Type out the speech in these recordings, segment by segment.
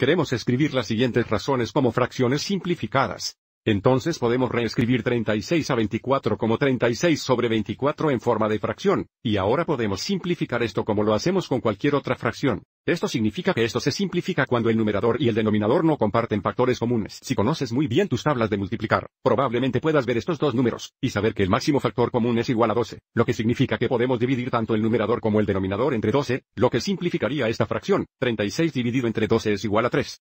Queremos escribir las siguientes razones como fracciones simplificadas. Entonces podemos reescribir 36 a 24 como 36 sobre 24 en forma de fracción, y ahora podemos simplificar esto como lo hacemos con cualquier otra fracción. Esto significa que esto se simplifica cuando el numerador y el denominador no comparten factores comunes. Si conoces muy bien tus tablas de multiplicar, probablemente puedas ver estos dos números, y saber que el máximo factor común es igual a 12, lo que significa que podemos dividir tanto el numerador como el denominador entre 12, lo que simplificaría esta fracción. 36 dividido entre 12 es igual a 3.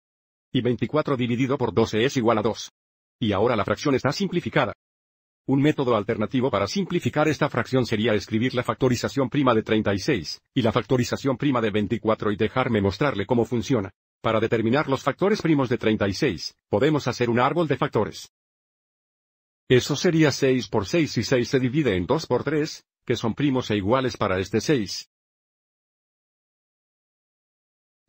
Y 24 dividido por 12 es igual a 2. Y ahora la fracción está simplificada, un método alternativo para simplificar esta fracción sería escribir la factorización prima de 36, y la factorización prima de 24 y dejarme mostrarle cómo funciona. Para determinar los factores primos de 36, podemos hacer un árbol de factores. Eso sería 6 por 6 y 6 se divide en 2 por 3, que son primos e iguales para este 6.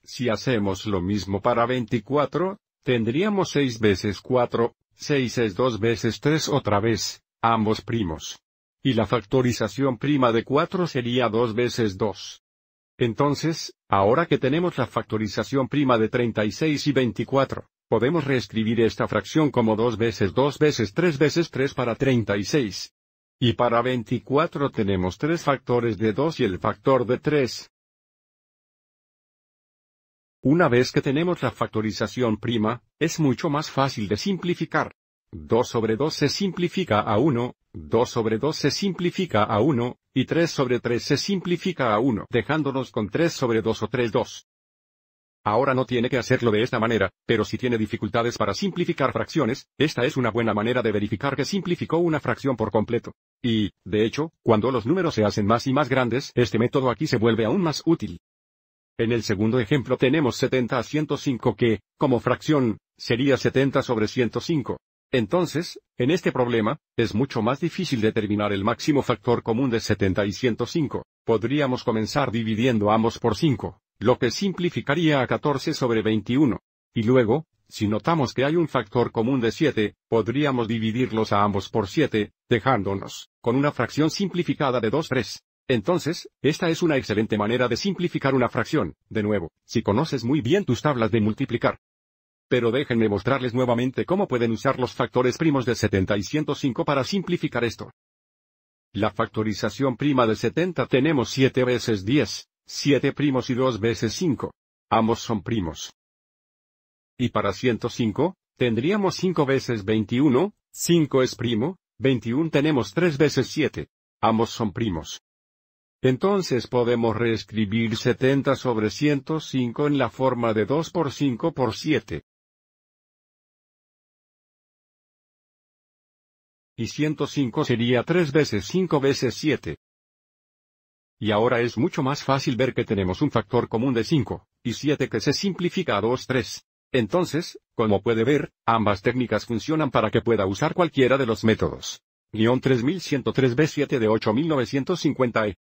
Si hacemos lo mismo para 24, tendríamos 6 veces 4, 6 es 2 veces 3 otra vez, ambos primos. Y la factorización prima de 4 sería 2 veces 2. Entonces, ahora que tenemos la factorización prima de 36 y 24, podemos reescribir esta fracción como 2 veces 2 veces 3 veces 3 para 36. Y para 24 tenemos 3 factores de 2 y el factor de 3. Una vez que tenemos la factorización prima, es mucho más fácil de simplificar. 2 sobre 2 se simplifica a 1, 2 sobre 2 se simplifica a 1, y 3 sobre 3 se simplifica a 1, dejándonos con 3 sobre 2 o 3 2. Ahora no tiene que hacerlo de esta manera, pero si tiene dificultades para simplificar fracciones, esta es una buena manera de verificar que simplificó una fracción por completo. Y, de hecho, cuando los números se hacen más y más grandes, este método aquí se vuelve aún más útil. En el segundo ejemplo tenemos 70 a 105 que, como fracción, sería 70 sobre 105. Entonces, en este problema, es mucho más difícil determinar el máximo factor común de 70 y 105. Podríamos comenzar dividiendo ambos por 5, lo que simplificaría a 14 sobre 21. Y luego, si notamos que hay un factor común de 7, podríamos dividirlos a ambos por 7, dejándonos con una fracción simplificada de 2-3. Entonces, esta es una excelente manera de simplificar una fracción, de nuevo, si conoces muy bien tus tablas de multiplicar. Pero déjenme mostrarles nuevamente cómo pueden usar los factores primos de 70 y 105 para simplificar esto. La factorización prima de 70 tenemos 7 veces 10, 7 primos y 2 veces 5. Ambos son primos. Y para 105, tendríamos 5 veces 21, 5 es primo, 21 tenemos 3 veces 7. Ambos son primos. Entonces podemos reescribir 70 sobre 105 en la forma de 2 por 5 por 7. y 105 sería 3 veces 5 veces 7. Y ahora es mucho más fácil ver que tenemos un factor común de 5, y 7 que se simplifica a 2, 3. Entonces, como puede ver, ambas técnicas funcionan para que pueda usar cualquiera de los métodos. Guión 3103B7 de 8950E.